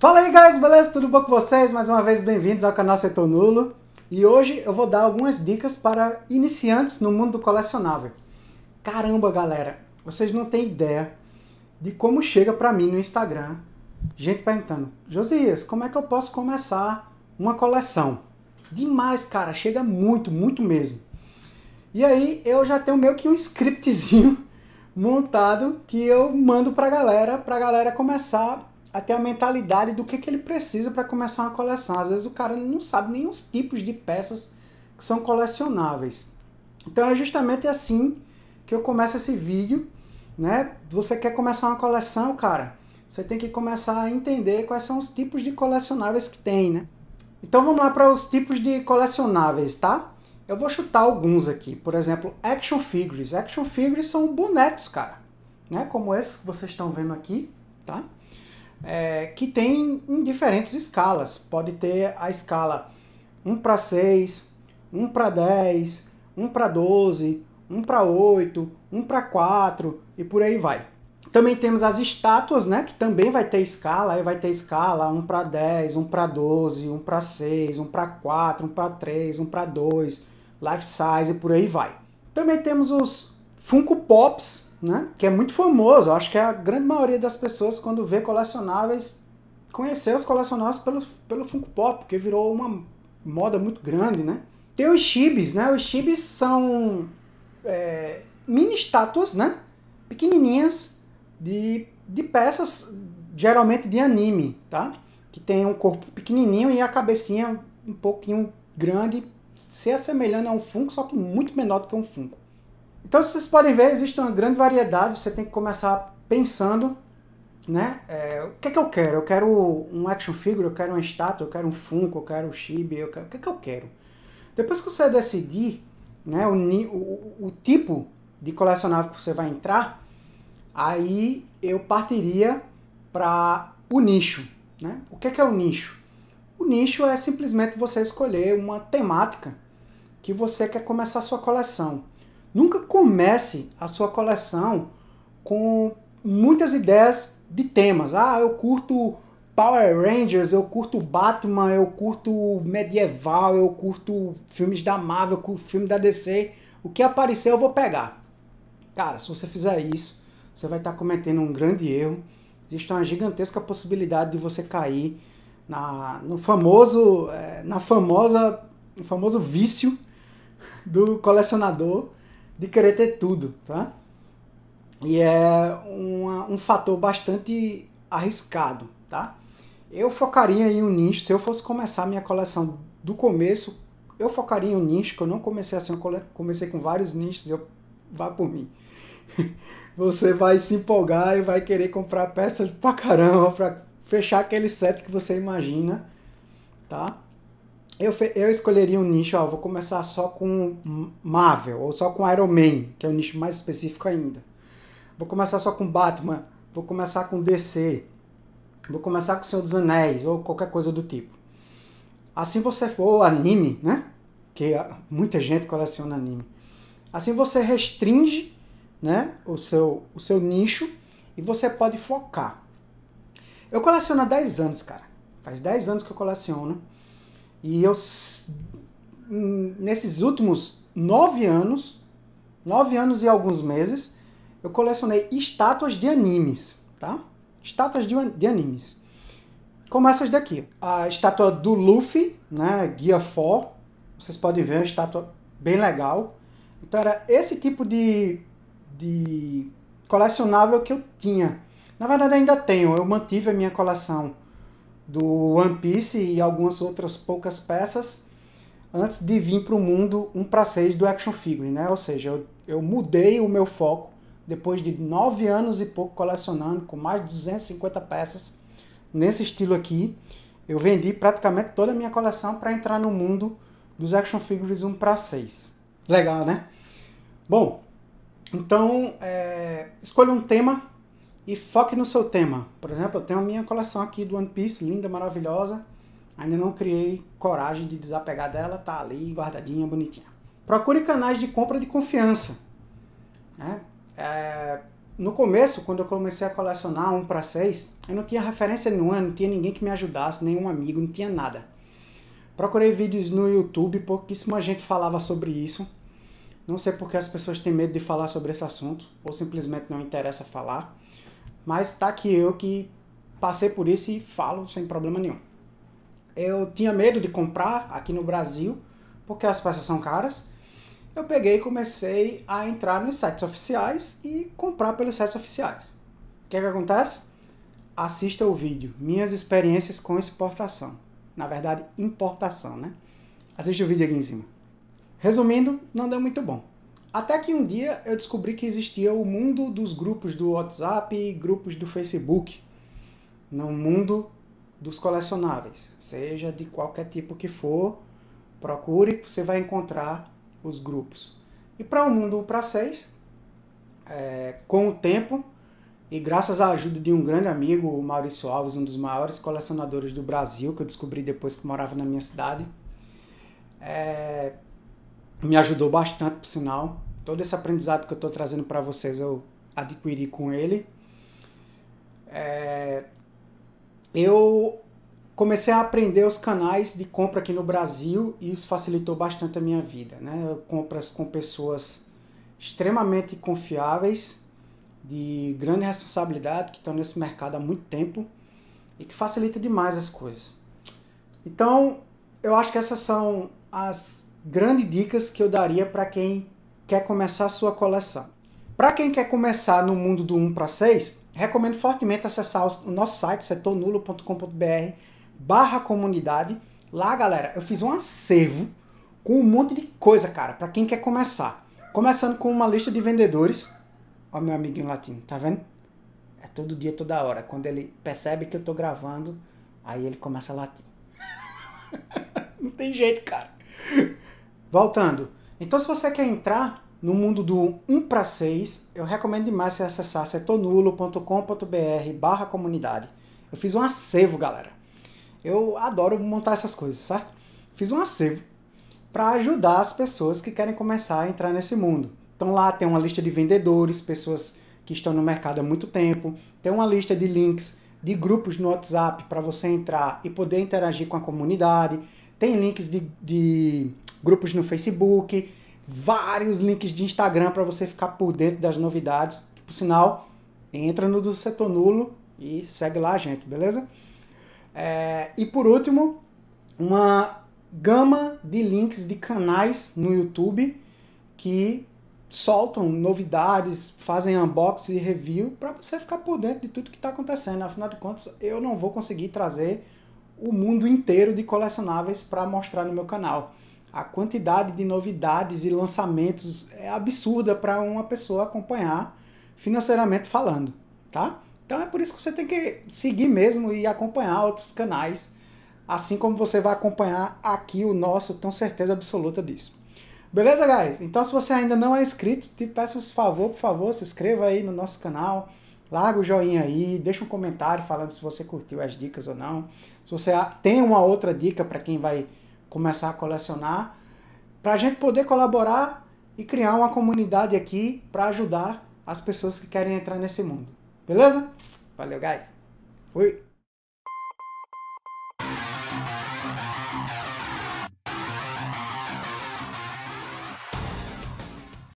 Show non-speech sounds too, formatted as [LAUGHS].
Fala aí, guys, beleza? Tudo bom com vocês? Mais uma vez, bem-vindos ao canal Setor Nulo. E hoje eu vou dar algumas dicas para iniciantes no mundo do colecionável. Caramba, galera, vocês não têm ideia de como chega para mim no Instagram gente perguntando: Josias, como é que eu posso começar uma coleção? Demais, cara, chega muito, muito mesmo. E aí eu já tenho meio que um scriptzinho [LAUGHS] montado que eu mando pra galera, pra galera começar até a mentalidade do que, que ele precisa para começar uma coleção. Às vezes o cara não sabe nem os tipos de peças que são colecionáveis. Então é justamente assim que eu começo esse vídeo, né? Você quer começar uma coleção, cara? Você tem que começar a entender quais são os tipos de colecionáveis que tem, né? Então vamos lá para os tipos de colecionáveis, tá? Eu vou chutar alguns aqui. Por exemplo, action figures. Action figures são bonecos, cara, né? Como esse que vocês estão vendo aqui, tá? é, que tem em diferentes escalas. Pode ter a escala 1 para 6, 1 para 10, 1 para 12, 1 para 8, 1 para 4 e por aí vai. Também temos as estátuas, né, que também vai ter escala, aí vai ter escala 1 para 10, 1 para 12, 1 para 6, 1 para 4, 1 para 3, 1 para 2, life size e por aí vai. Também temos os Funko Pops, né? Que é muito famoso. acho que é a grande maioria das pessoas, quando vê colecionáveis, conheceu os colecionáveis pelo, pelo Funko Pop, que virou uma moda muito grande, né? Tem os chibis, né? Os chibis são é, mini estátuas, né? Pequenininhas de, de peças, geralmente de anime, tá? Que tem um corpo pequenininho e a cabecinha um pouquinho grande, se assemelhando a um Funko, só que muito menor do que um Funko. Então, vocês podem ver, existe uma grande variedade, você tem que começar pensando, né? É, o que é que eu quero? Eu quero um action figure, eu quero uma estátua, eu quero um funko, eu quero um chibi, eu quero... o que é que eu quero? Depois que você decidir né, o, o, o tipo de colecionável que você vai entrar, aí eu partiria para o nicho. Né? O que é, que é o nicho? O nicho é simplesmente você escolher uma temática que você quer começar a sua coleção. Nunca comece a sua coleção com muitas ideias de temas. Ah, eu curto Power Rangers, eu curto Batman, eu curto medieval, eu curto filmes da Marvel, eu curto filme da DC. O que aparecer eu vou pegar. Cara, se você fizer isso, você vai estar tá cometendo um grande erro. Existe uma gigantesca possibilidade de você cair na, no famoso, eh, na famosa, no famoso vício do colecionador de querer ter tudo, tá? E é uma, um fator bastante arriscado, tá? Eu focaria em um nicho, se eu fosse começar a minha coleção do começo, eu focaria em um nicho, que eu não comecei assim, eu comecei com vários nichos, eu vai por mim. [LAUGHS] Você vai se empolgar e vai querer comprar peças pra caramba, pra fechar aquele set que você imagina, tá? Eu, eu escolheria um nicho, ó, vou começar só com Marvel, ou só com Iron Man, que é um nicho mais específico ainda. Vou começar só com Batman, vou começar com DC, vou começar com Senhor dos Anéis, ou qualquer coisa do tipo. Assim você for anime, né? Que ah, muita gente coleciona anime. Assim você restringe né, o, seu, o seu nicho e você pode focar. Eu coleciono há 10 anos, cara. Faz 10 anos que eu coleciono. E eu, nesses últimos nove anos, nove anos e alguns meses, eu colecionei estátuas de animes, tá? Estátuas de, de animes. Como essas daqui. A estátua do Luffy, né? Guia 4. Vocês podem ver, é uma estátua bem legal. Então era esse tipo de, de colecionável que eu tinha. Na verdade ainda tenho, eu mantive a minha coleção do One Piece e algumas outras poucas peças antes de vir para o mundo 1 para 6 do Action Figure, né? Ou seja, eu, eu mudei o meu foco depois de nove anos e pouco colecionando, com mais de 250 peças nesse estilo aqui. Eu vendi praticamente toda a minha coleção para entrar no mundo dos Action Figures 1 para 6. Legal, né? Bom, então é, escolha um tema e foque no seu tema. Por exemplo, eu tenho a minha coleção aqui do One Piece, linda, maravilhosa. Ainda não criei coragem de desapegar dela, tá ali guardadinha, bonitinha. Procure canais de compra de confiança. Né? É, no começo, quando eu comecei a colecionar um para seis, eu não tinha referência nenhuma, não tinha ninguém que me ajudasse, nenhum amigo, não tinha nada. Procurei vídeos no YouTube, pouquíssima gente falava sobre isso. Não sei porque as pessoas têm medo de falar sobre esse assunto, ou simplesmente não interessa falar. Mas tá aqui eu que passei por isso e falo sem problema nenhum. Eu tinha medo de comprar aqui no Brasil, porque as peças são caras. Eu peguei e comecei a entrar nos sites oficiais e comprar pelos sites oficiais. O que, é que acontece? Assista o vídeo, minhas experiências com exportação. Na verdade, importação, né? Assista o vídeo aqui em cima. Resumindo, não deu muito bom. Até que um dia eu descobri que existia o mundo dos grupos do WhatsApp e grupos do Facebook. No mundo dos colecionáveis, seja de qualquer tipo que for, procure que você vai encontrar os grupos. E para o um mundo para seis, é, com o tempo e graças à ajuda de um grande amigo, o Maurício Alves, um dos maiores colecionadores do Brasil, que eu descobri depois que morava na minha cidade, me ajudou bastante, por sinal. Todo esse aprendizado que eu estou trazendo para vocês eu adquiri com ele. É... eu comecei a aprender os canais de compra aqui no Brasil e isso facilitou bastante a minha vida. Né? Compras com pessoas extremamente confiáveis, de grande responsabilidade, que estão nesse mercado há muito tempo e que facilita demais as coisas. Então, eu acho que essas são as grandes dicas que eu daria para quem quer começar a sua coleção. Para quem quer começar no mundo do 1 para 6, recomendo fortemente acessar o nosso site setornulo.com.br barra comunidade. Lá, galera, eu fiz um acervo com um monte de coisa, cara, para quem quer começar. Começando com uma lista de vendedores. Ó meu amiguinho latino, tá vendo? É todo dia, toda hora. Quando ele percebe que eu tô gravando, aí ele começa a latir. [LAUGHS] Não tem jeito, cara. Voltando. Então, se você quer entrar no mundo do 1 para 6, eu recomendo demais você acessar setonulo.com.br barra comunidade. Eu fiz um acervo, galera. Eu adoro montar essas coisas, certo? Fiz um acervo para ajudar as pessoas que querem começar a entrar nesse mundo. Então lá tem uma lista de vendedores, pessoas que estão no mercado há muito tempo, tem uma lista de links de grupos no WhatsApp para você entrar e poder interagir com a comunidade, tem links de, de grupos no Facebook, vários links de Instagram para você ficar por dentro das novidades. Por sinal, entra no do Setor Nulo e segue lá, gente, beleza? É, e por último, uma gama de links de canais no YouTube que soltam novidades, fazem unboxing e review para você ficar por dentro de tudo que está acontecendo. Afinal de contas, eu não vou conseguir trazer o mundo inteiro de colecionáveis para mostrar no meu canal a quantidade de novidades e lançamentos é absurda para uma pessoa acompanhar financeiramente falando, tá? Então é por isso que você tem que seguir mesmo e acompanhar outros canais, assim como você vai acompanhar aqui o nosso, tenho certeza absoluta disso. Beleza, guys? Então se você ainda não é inscrito, te peço esse favor, por favor, se inscreva aí no nosso canal, larga o joinha aí, deixa um comentário falando se você curtiu as dicas ou não. Se você tem uma outra dica para quem vai começar a colecionar, para a gente poder colaborar e criar uma comunidade aqui para ajudar as pessoas que querem entrar nesse mundo. Beleza? Valeu, guys! Fui!